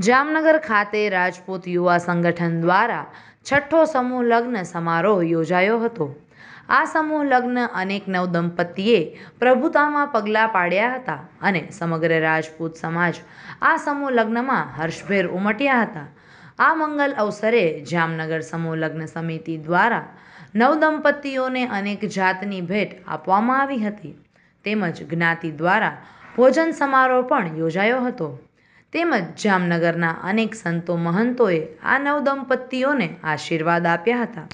જામનગર ખાતે રાજપૂત યુવા સંગઠન દ્વારા છઠ્ઠો સમૂહ લગ્ન સમારોહ યોજાયો હતો આ સમૂહ લગ્ન અનેક નવદંપતીએ પ્રભુતામાં પગલાં પાડ્યા હતા અને સમગ્ર રાજપૂત સમાજ આ સમૂહ લગ્નમાં હર્ષભેર ઉમટ્યા હતા આ મંગલ અવસરે જામનગર સમૂહ લગ્ન સમિતિ દ્વારા નવદંપતીઓને અનેક જાતની ભેટ આપવામાં આવી હતી તેમજ જ્ઞાતિ દ્વારા ભોજન સમારોહ પણ યોજાયો હતો તેમજ જામનગરના અનેક સંતો મહંતોએ આ નવદંપતીઓને આશીર્વાદ આપ્યા હતા